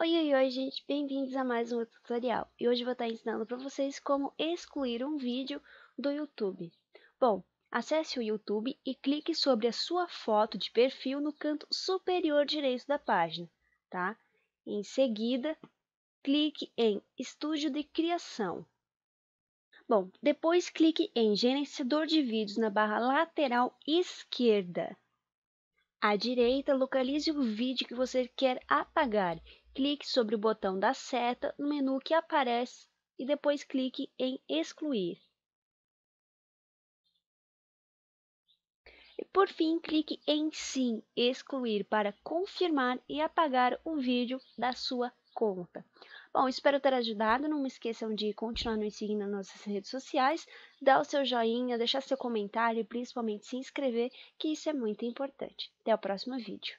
Oi, oi, oi, gente! Bem-vindos a mais um tutorial. E hoje vou estar ensinando para vocês como excluir um vídeo do YouTube. Bom, acesse o YouTube e clique sobre a sua foto de perfil no canto superior direito da página, tá? Em seguida, clique em Estúdio de Criação. Bom, depois clique em Gerenciador de Vídeos na barra lateral esquerda. À direita, localize o vídeo que você quer apagar. Clique sobre o botão da seta no menu que aparece e depois clique em Excluir. E por fim, clique em Sim, Excluir para confirmar e apagar o vídeo da sua conta. Bom, espero ter ajudado. Não esqueçam de continuar nos seguindo nas nossas redes sociais, dar o seu joinha, deixar seu comentário e principalmente se inscrever, que isso é muito importante. Até o próximo vídeo.